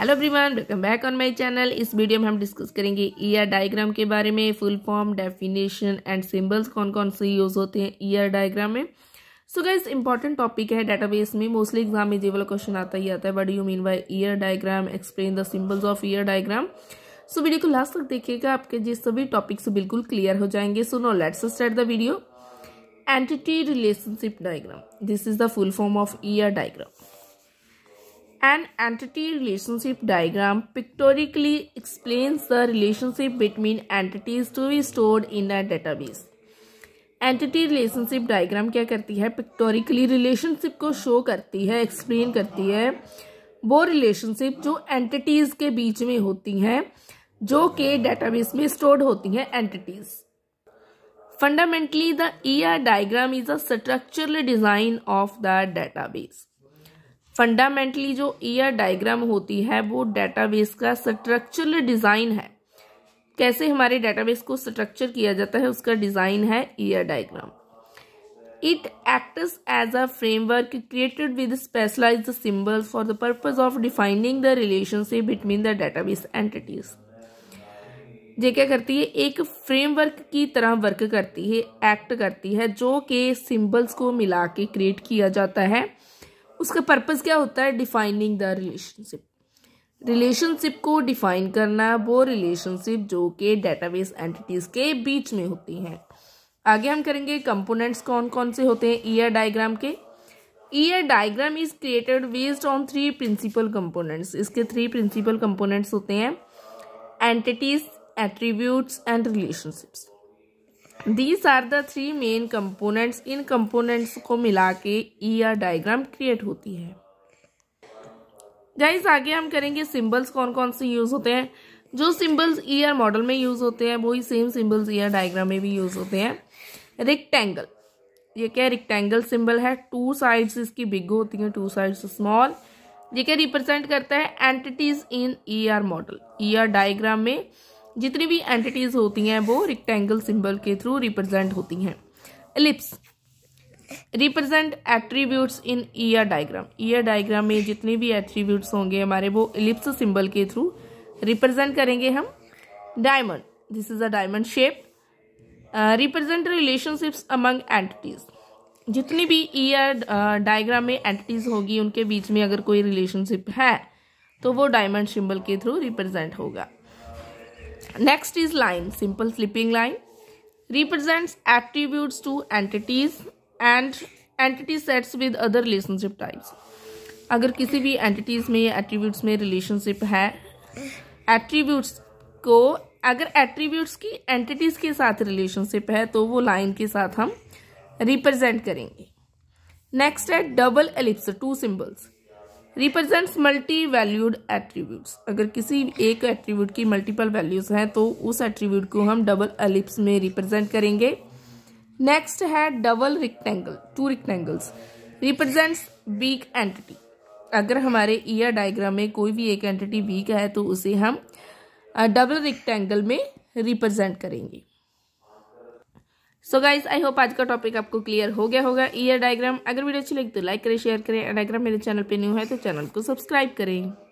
hello everyone welcome back on my channel इस video में हम डिस्कस करेंगे ईयर डायग्राम के बारे में full form definition and symbols कौन कौन से यूज होते हैं ईयर डायग्राम में सो गाइस इंपॉर्टेंट टॉपिक है डेटाबेस में मोस्टली एग्जाम में जेवल क्वेश्चन आता ही आता है but you mean by ER diagram explain the symbols of ER diagram so video को लास्ट तक देखिएगा आपके जिस सभी टॉपिक्स बिल्कुल क्लियर हो जाएंगे so no let's start the video entity relationship diagram this is the full form of ER diagram an entity relationship diagram pictorially explain the relationship between entities to be stored in a database entity relationship diagram क्या करती है पिक्टोरिकली relationship को show करती है explain करती है वो relationship जो एंटिटीज के बीच में होती हैं जो के डेटाबेस में स्टोर्ड होती हैं entities fundamentally the E R diagram is a structural design of the database fundamentally जो ईयर डायग्राम होती है वो डेटाबेस का स्ट्रक्चरल डिज़ाइन है कैसे हमारे डेटाबेस को स्ट्रक्चर किया जाता है उसका डिज़ाइन है ER diagram it act as a framework created with specialize symbol for the purpose of defining the relationship between the database entities ये क्या करती है एक फ्रेमवर्क की तरह वर्क करती है एक्ट करती है जो कि सिंबल्स को मिला के क्रिएट किया जाता है उसका पर्पज़ क्या होता है डिफाइनिंग द रिलेशनशिप रिलेशनशिप को डिफाइन करना वो रिलेशनशिप जो कि डेटाबेस एंटिटीज़ के बीच में होती हैं आगे हम करेंगे कंपोनेंट्स कौन कौन से होते हैं ईयर डायग्राम के ER diagram is created based on three principal components इसके थ्री प्रिंसिपल कंपोनेंट्स होते हैं entities attributes and relationships these are the three main components इन कंपोनेंट्स को मिला के ई आर डायग्राम क्रिएट होती है गाइस आगे हम करेंगे सिंबल्स कौन कौन से यूज होते हैं जो सिंबल्स आर मॉडल में यूज होते हैं वही सेम सिंबल्स आर डायग्राम में भी यूज होते हैं रिक्टेंगल ये क्या रिक्टेंगल सिंबल है टू साइड्स इसकी बिग होती हैं टू साइड्स स्मॉल ये क्या रिप्रेजेंट करता है entities in ER model ER diagram में जितनी भी एंटिटीज़ होती हैं वो रिक्टेंगल सिंबल के थ्रू रिप्रेजेंट होती हैं ellipse represent attributes in ER diagram ER diagram में जितने भी एट्रीब्यूट्स होंगे हमारे वो एलिप्स सिंबल के थ्रू रिप्रेजेंट करेंगे हम diamond this is a diamond shape represent relationships among entities जितनी भी ईयर डायग्राम uh, में एंटिटीज़ होगी उनके बीच में अगर कोई रिलेशनशिप है तो वो डायमंड सिंबल के थ्रू रिप्रेजेंट होगा next is line simple slipping line represents attributes to entities and entity sets with other relationship types अगर किसी भी एंटिटीज में एट्रीब्यूट्स में रिलेशनशिप है एट्रीब्यूट्स को अगर एट्रीब्यूट्स की एंटिटीज के साथ रिलेशनशिप है तो वो लाइन के साथ हम रिप्रेजेंट करेंगे नेक्स्ट है double ellipse two symbols represents multi valued attributes अगर किसी एक एट्रीब्यूट की मल्टीपल वैल्यूज़ हैं तो उस एट्रीब्यूट को हम डबल अलिप्स में रिप्रेजेंट करेंगे नेक्स्ट है double rectangle two rectangles represents weak entity अगर हमारे ईयर डायग्राम में कोई भी एक एंटिटी वीक है तो उसे हम डबल रिक्टेंगल में रिप्रेजेंट करेंगे सो गाइज आई होप आज का टॉपिक आपको क्लियर हो गया होगा ईयर डायग्राम अगर वीडियो अच्छी लगी तो लाइक करें शेयर करें डायग्राम मेरे चैनल पे न्यू है तो चैनल को सब्सक्राइब करें